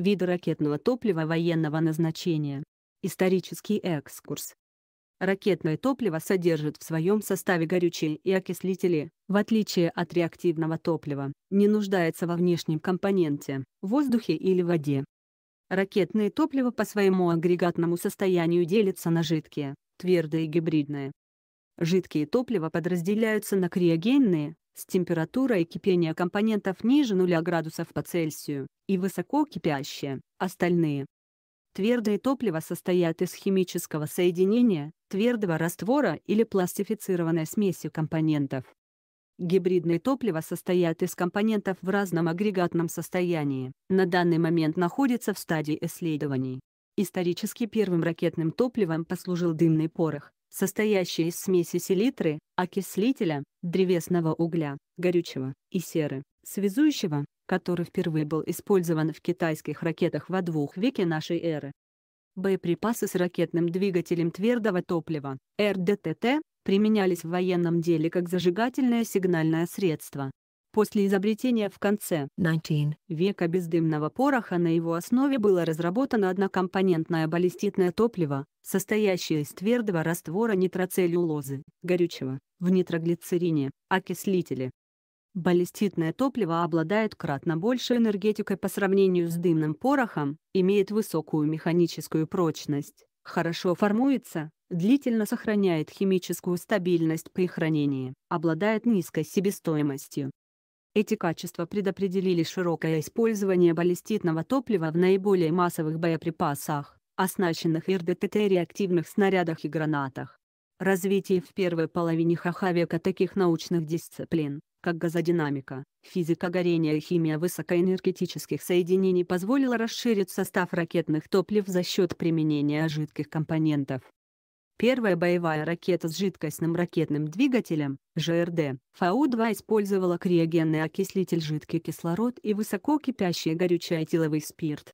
Виды ракетного топлива военного назначения. Исторический экскурс. Ракетное топливо содержит в своем составе горючие и окислители, в отличие от реактивного топлива, не нуждается во внешнем компоненте, воздухе или воде. Ракетные топлива по своему агрегатному состоянию делятся на жидкие, твердые и гибридные. Жидкие топлива подразделяются на криогенные, с температурой кипения компонентов ниже 0 градусов по Цельсию, и высококипящие. остальные. Твердые топлива состоят из химического соединения, твердого раствора или пластифицированной смеси компонентов. Гибридные топлива состоят из компонентов в разном агрегатном состоянии, на данный момент находятся в стадии исследований. Исторически первым ракетным топливом послужил дымный порох, состоящий из смеси селитры, окислителя, древесного угля, горючего, и серы, связующего, который впервые был использован в китайских ракетах во двух веке нашей эры. Боеприпасы с ракетным двигателем твердого топлива, РДТТ, применялись в военном деле как зажигательное сигнальное средство, После изобретения в конце 19 века бездымного пороха на его основе было разработано однокомпонентное баллиститное топливо, состоящее из твердого раствора нитроцеллюлозы, горючего, в нитроглицерине, окислителе. Баллиститное топливо обладает кратно большей энергетикой по сравнению с дымным порохом, имеет высокую механическую прочность, хорошо формуется, длительно сохраняет химическую стабильность при хранении, обладает низкой себестоимостью, эти качества предопределили широкое использование баллиститного топлива в наиболее массовых боеприпасах, оснащенных РДТТ-реактивных снарядах и гранатах. Развитие в первой половине ХХ века таких научных дисциплин, как газодинамика, физика горения и химия высокоэнергетических соединений позволило расширить состав ракетных топлив за счет применения жидких компонентов. Первая боевая ракета с жидкостным ракетным двигателем, ЖРД, Фау-2 использовала криогенный окислитель жидкий кислород и высококипящий горючий этиловый спирт.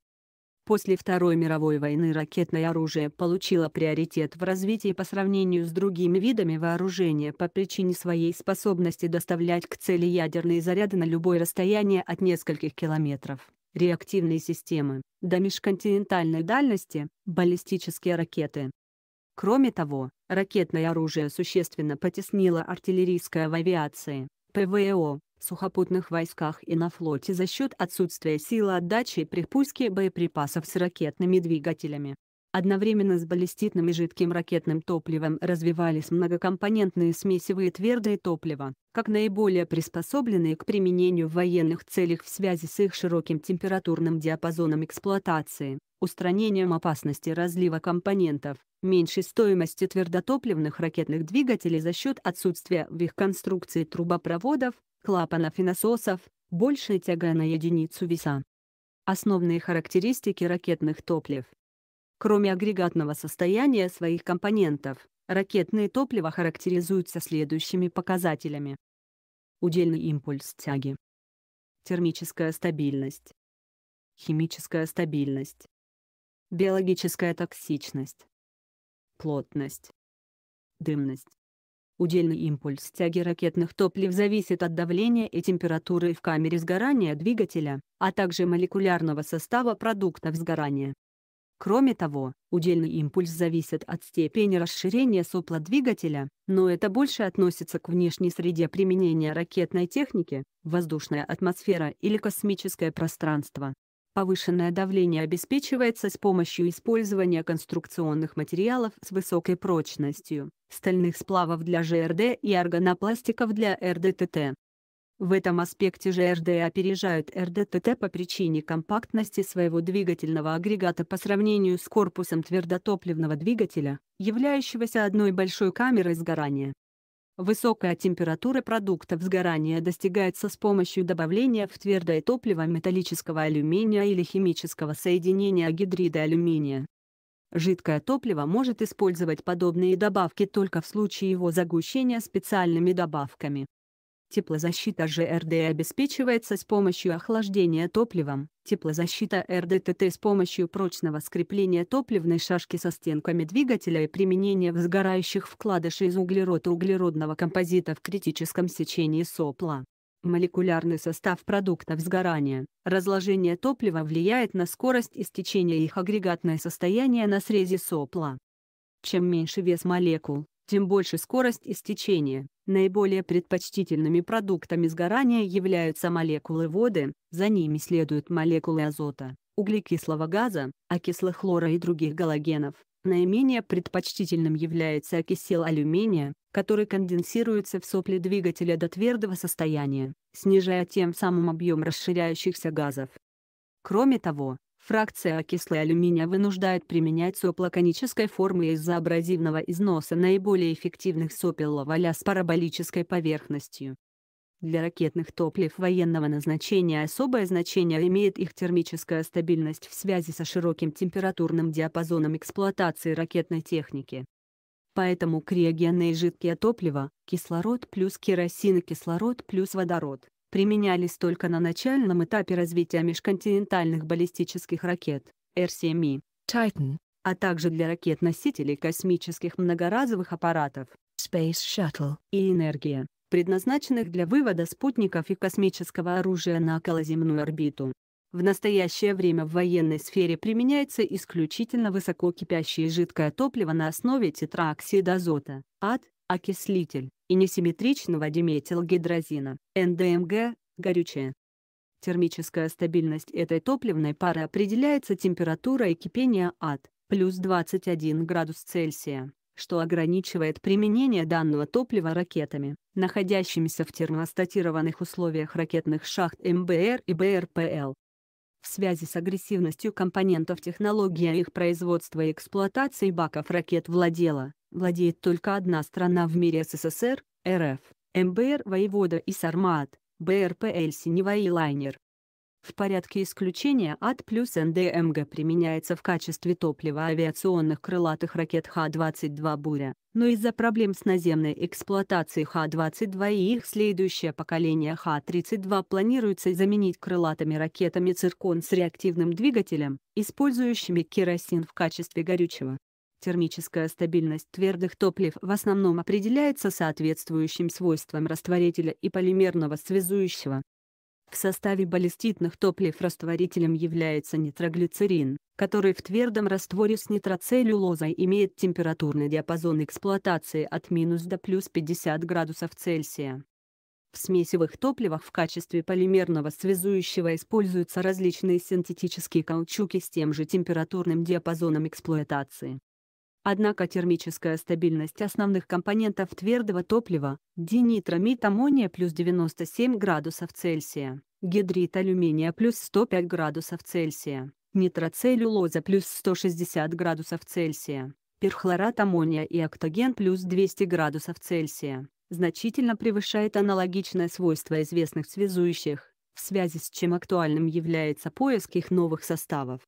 После Второй мировой войны ракетное оружие получило приоритет в развитии по сравнению с другими видами вооружения по причине своей способности доставлять к цели ядерные заряды на любое расстояние от нескольких километров, реактивные системы, до межконтинентальной дальности, баллистические ракеты, Кроме того, ракетное оружие существенно потеснило артиллерийское в авиации, ПВО, сухопутных войсках и на флоте за счет отсутствия силы отдачи при пуске боеприпасов с ракетными двигателями. Одновременно с баллиститным и жидким ракетным топливом развивались многокомпонентные смесевые твердые топлива, как наиболее приспособленные к применению в военных целях в связи с их широким температурным диапазоном эксплуатации, устранением опасности разлива компонентов, меньшей стоимости твердотопливных ракетных двигателей за счет отсутствия в их конструкции трубопроводов, клапанов и насосов, большей тяга на единицу веса. Основные характеристики ракетных топлив. Кроме агрегатного состояния своих компонентов, ракетные топлива характеризуются следующими показателями. Удельный импульс тяги. Термическая стабильность. Химическая стабильность. Биологическая токсичность плотность, дымность. Удельный импульс тяги ракетных топлив зависит от давления и температуры в камере сгорания двигателя, а также молекулярного состава продуктов сгорания. Кроме того, удельный импульс зависит от степени расширения сопла двигателя, но это больше относится к внешней среде применения ракетной техники, воздушная атмосфера или космическое пространство. Повышенное давление обеспечивается с помощью использования конструкционных материалов с высокой прочностью, стальных сплавов для ЖРД и органопластиков для РДТТ. В этом аспекте ЖРД опережают РДТТ по причине компактности своего двигательного агрегата по сравнению с корпусом твердотопливного двигателя, являющегося одной большой камерой сгорания. Высокая температура продукта сгорания достигается с помощью добавления в твердое топливо металлического алюминия или химического соединения гидрида алюминия. Жидкое топливо может использовать подобные добавки только в случае его загущения специальными добавками. Теплозащита ЖРД обеспечивается с помощью охлаждения топливом. Теплозащита РДТТ с помощью прочного скрепления топливной шашки со стенками двигателя и применения возгорающих вкладышей из углерода углеродного композита в критическом сечении сопла. Молекулярный состав продуктов сгорания. Разложение топлива влияет на скорость истечения их агрегатное состояние на срезе сопла. Чем меньше вес молекул, тем больше скорость истечения. Наиболее предпочтительными продуктами сгорания являются молекулы воды, за ними следуют молекулы азота, углекислого газа, окисла хлора и других галогенов. Наименее предпочтительным является окисел алюминия, который конденсируется в сопле двигателя до твердого состояния, снижая тем самым объем расширяющихся газов. Кроме того, Фракция окислой алюминия вынуждает применять сопла конической формы из-за абразивного износа наиболее эффективных сопел лаваля с параболической поверхностью. Для ракетных топлив военного назначения особое значение имеет их термическая стабильность в связи со широким температурным диапазоном эксплуатации ракетной техники. Поэтому криогенные жидкие топлива, кислород плюс керосин и кислород плюс водород, применялись только на начальном этапе развития межконтинентальных баллистических ракет RCME эм Titan, а также для ракет-носителей космических многоразовых аппаратов Space Shuttle и энергия, предназначенных для вывода спутников и космического оружия на околоземную орбиту. В настоящее время в военной сфере применяется исключительно высококипящее жидкое топливо на основе тетраоксида азота, ад, окислитель и несимметричного диметилгидрозина, НДМГ, горючее. Термическая стабильность этой топливной пары определяется температурой кипения от плюс 21 градус Цельсия, что ограничивает применение данного топлива ракетами, находящимися в термостатированных условиях ракетных шахт МБР и БРПЛ. В связи с агрессивностью компонентов технология их производства и эксплуатации баков ракет владела владеет только одна страна в мире СССР, РФ, МБР «Воевода» и «Сармат», БРПЛ «Синевая» «Лайнер». В порядке исключения АТ плюс НДМГ применяется в качестве топлива авиационных крылатых ракет Х-22 «Буря», но из-за проблем с наземной эксплуатацией Х-22 и их следующее поколение Х-32 планируется заменить крылатыми ракетами «Циркон» с реактивным двигателем, использующими керосин в качестве горючего. Термическая стабильность твердых топлив в основном определяется соответствующим свойством растворителя и полимерного связующего. В составе баллиститных топлив растворителем является нитроглицерин, который в твердом растворе с нитроцеллюлозой имеет температурный диапазон эксплуатации от минус до плюс 50 градусов Цельсия. В смесевых топливах в качестве полимерного связующего используются различные синтетические каучуки с тем же температурным диапазоном эксплуатации. Однако термическая стабильность основных компонентов твердого топлива – динитромид аммония плюс 97 градусов Цельсия, гидрид алюминия плюс 105 градусов Цельсия, нитроцеллюлоза плюс 160 градусов Цельсия, перхлорат аммония и октоген плюс 200 градусов Цельсия, значительно превышает аналогичное свойство известных связующих, в связи с чем актуальным является поиск их новых составов.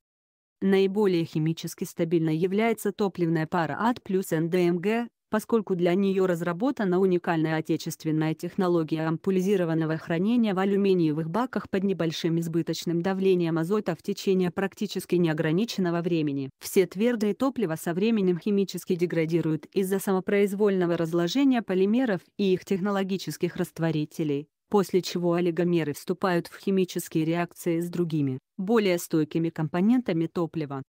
Наиболее химически стабильной является топливная пара АД плюс НДМГ, поскольку для нее разработана уникальная отечественная технология ампулизированного хранения в алюминиевых баках под небольшим избыточным давлением азота в течение практически неограниченного времени. Все твердые топлива со временем химически деградируют из-за самопроизвольного разложения полимеров и их технологических растворителей, после чего олигомеры вступают в химические реакции с другими, более стойкими компонентами топлива.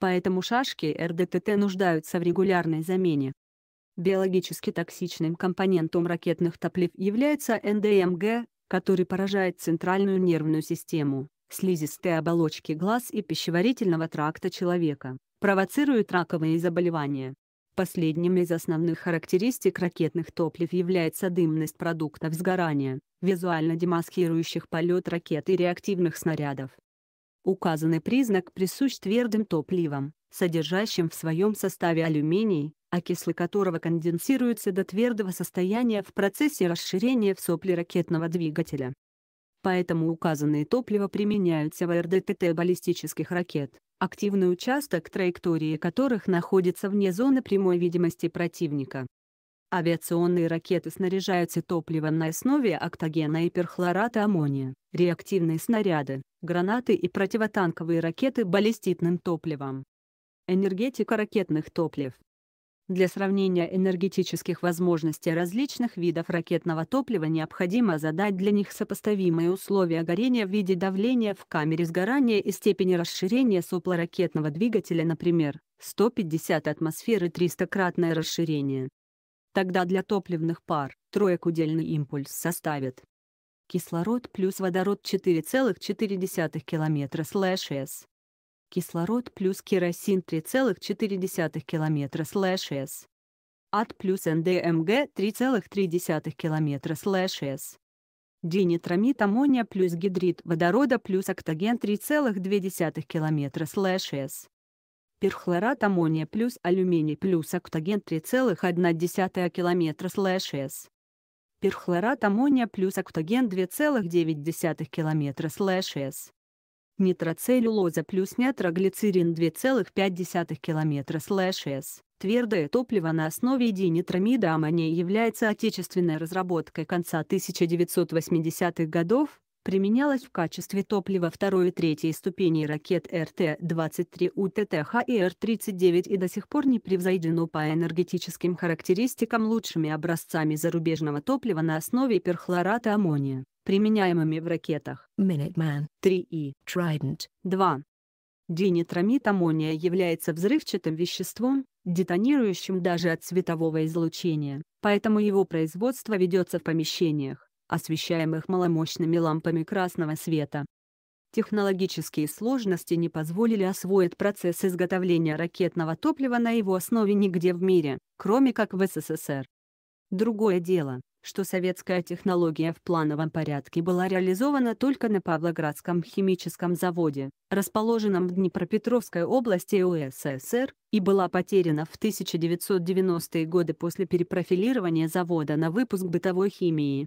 Поэтому шашки РДТТ нуждаются в регулярной замене. Биологически токсичным компонентом ракетных топлив является НДМГ, эм который поражает центральную нервную систему, слизистые оболочки глаз и пищеварительного тракта человека, провоцирует раковые заболевания. Последним из основных характеристик ракетных топлив является дымность продуктов сгорания, визуально демаскирующих полет ракет и реактивных снарядов. Указанный признак присущ твердым топливам, содержащим в своем составе алюминий, окислы которого конденсируются до твердого состояния в процессе расширения в сопле ракетного двигателя поэтому указанные топлива применяются в РДТТ баллистических ракет, активный участок траектории которых находится вне зоны прямой видимости противника. Авиационные ракеты снаряжаются топливом на основе октогена и перхлората аммония, реактивные снаряды, гранаты и противотанковые ракеты баллиститным топливом. Энергетика ракетных топлив для сравнения энергетических возможностей различных видов ракетного топлива необходимо задать для них сопоставимые условия горения в виде давления в камере сгорания и степени расширения сопла ракетного двигателя, например, 150 атмосферы 300-кратное расширение. Тогда для топливных пар удельный импульс составит кислород плюс водород 4,4 км/с кислород плюс керосин 3,4 км слэш С. Ад плюс НДМГ 3,3 км слэш С. Динитромид аммония плюс гидрид водорода плюс октоген 3,2 км слэш С. Перхлорат аммония плюс алюминий плюс октоген 3,1 км слэш С. Перхлорат аммония плюс октоген 2,9 км слэш С нитроцеллюлоза плюс нитроглицерин 2,5 км слэш С. Твердое топливо на основе динитрамида аммония является отечественной разработкой конца 1980-х годов, применялось в качестве топлива второй и третьей ступени ракет РТ-23 УТТХ и Р-39 и до сих пор не превзойдено по энергетическим характеристикам лучшими образцами зарубежного топлива на основе перхлората аммония применяемыми в ракетах Minuteman 3 и Trident 2. Динитромит аммония является взрывчатым веществом, детонирующим даже от светового излучения, поэтому его производство ведется в помещениях, освещаемых маломощными лампами красного света. Технологические сложности не позволили освоить процесс изготовления ракетного топлива на его основе нигде в мире, кроме как в СССР. Другое дело, что советская технология в плановом порядке была реализована только на Павлоградском химическом заводе, расположенном в Днепропетровской области УССР, и была потеряна в 1990-е годы после перепрофилирования завода на выпуск бытовой химии.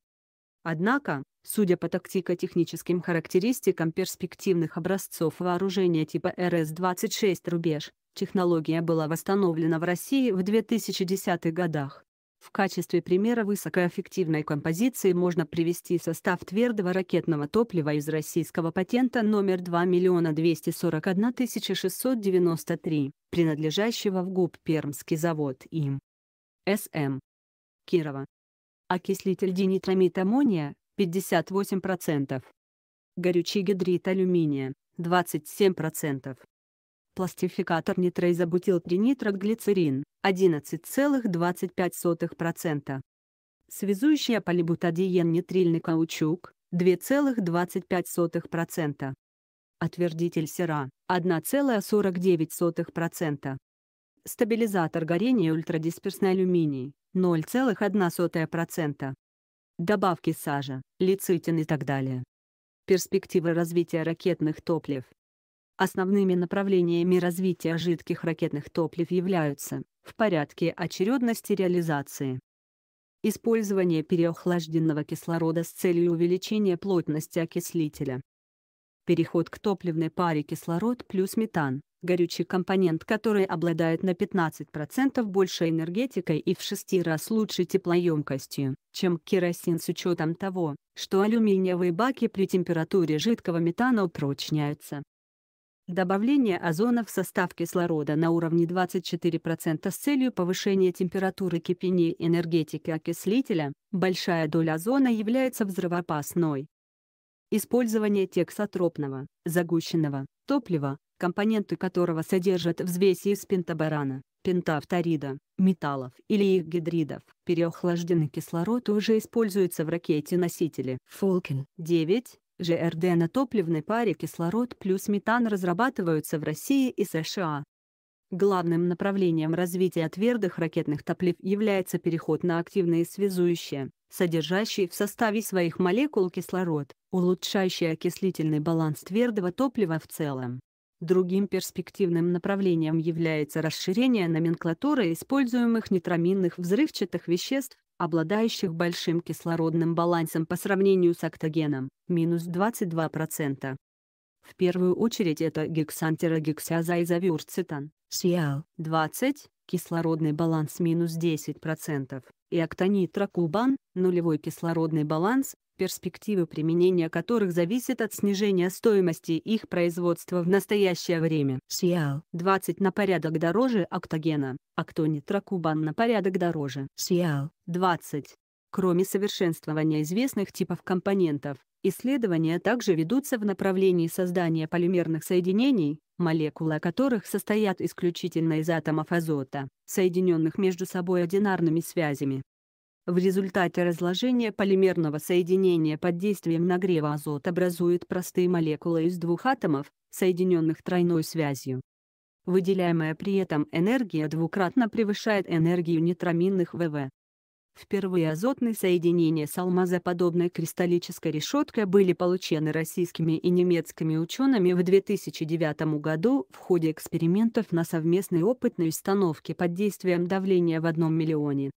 Однако, судя по тактико-техническим характеристикам перспективных образцов вооружения типа РС-26 «Рубеж», технология была восстановлена в России в 2010-х годах. В качестве примера высокоэффективной композиции можно привести состав твердого ракетного топлива из российского патента номер 2 241 693, принадлежащего в ГУП Пермский завод им. СМ. Кирова. Окислитель динитрамид аммония 58%. Горючий гидрид алюминия 27% пластификатор нитрозабутилтринитроглицерин 11,25%. Связующая полибутадиен нитрильный каучук 2,25%. Отвердитель сера 1,49%. Стабилизатор горения ультрадисперсный алюминий 0,1%. Добавки сажа, лецитин и так далее. Перспективы развития ракетных топлив Основными направлениями развития жидких ракетных топлив являются в порядке очередности реализации. Использование переохлажденного кислорода с целью увеличения плотности окислителя. Переход к топливной паре кислород плюс метан, горючий компонент который обладает на 15% больше энергетикой и в 6 раз лучшей теплоемкостью, чем керосин с учетом того, что алюминиевые баки при температуре жидкого метана упрочняются Добавление озона в состав кислорода на уровне 24% с целью повышения температуры кипения энергетики окислителя, большая доля озона является взрывоопасной. Использование тексотропного, загущенного, топлива, компоненты которого содержат взвеси из пентабарана, пентавторида, металлов или их гидридов. Переохлажденный кислород уже используется в ракете-носителе Falcon 9 ЖРД на топливной паре кислород плюс метан разрабатываются в России и США. Главным направлением развития твердых ракетных топлив является переход на активные связующие, содержащие в составе своих молекул кислород, улучшающие окислительный баланс твердого топлива в целом. Другим перспективным направлением является расширение номенклатуры используемых нитраминных взрывчатых веществ, обладающих большим кислородным балансом по сравнению с октогеном, минус 22%. В первую очередь это гексантерогексиаза изовюрцитан, сиал 20, кислородный баланс минус 10%, и октонитрокубан, нулевой кислородный баланс, перспективы применения которых зависят от снижения стоимости их производства в настоящее время. Сиал 20 на порядок дороже октогена, актонитрокубан на порядок дороже. Сиал 20. Кроме совершенствования известных типов компонентов, исследования также ведутся в направлении создания полимерных соединений, молекулы которых состоят исключительно из атомов азота, соединенных между собой одинарными связями. В результате разложения полимерного соединения под действием нагрева азот образует простые молекулы из двух атомов, соединенных тройной связью. Выделяемая при этом энергия двукратно превышает энергию нитраминных ВВ. Впервые азотные соединения с алмазоподобной кристаллической решеткой были получены российскими и немецкими учеными в 2009 году в ходе экспериментов на совместной опытной установке под действием давления в 1 миллионе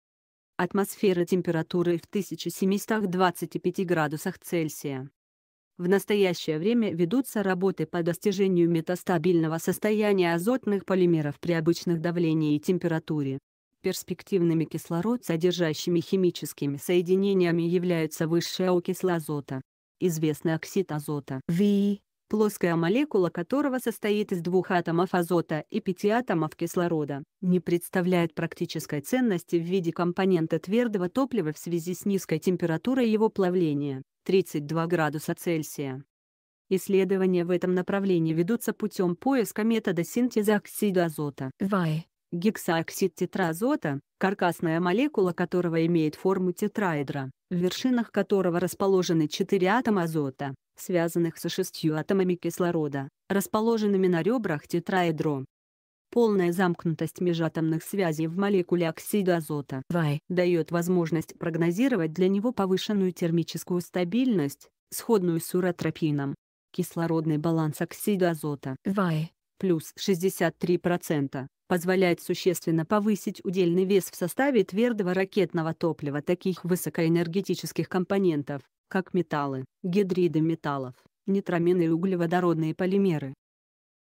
атмосферы температуры в 1725 градусах Цельсия. В настоящее время ведутся работы по достижению метастабильного состояния азотных полимеров при обычных давлении и температуре. Перспективными кислород содержащими химическими соединениями являются высшая окисль азота, известный оксид азота V, плоская молекула которого состоит из двух атомов азота и пяти атомов кислорода, не представляет практической ценности в виде компонента твердого топлива в связи с низкой температурой его плавления – 32 градуса Цельсия. Исследования в этом направлении ведутся путем поиска метода синтеза оксида азота. ВАИ. Гексаоксид тетраазота, каркасная молекула которого имеет форму тетраэдра, в вершинах которого расположены четыре атома азота, связанных со шестью атомами кислорода, расположенными на ребрах тетраэдро. Полная замкнутость межатомных связей в молекуле оксида азота ВАЙ дает возможность прогнозировать для него повышенную термическую стабильность, сходную с уротропином. Кислородный баланс оксида азота ВАЙ плюс 63%, позволяет существенно повысить удельный вес в составе твердого ракетного топлива таких высокоэнергетических компонентов, как металлы, гидриды металлов, нитрамины и углеводородные полимеры,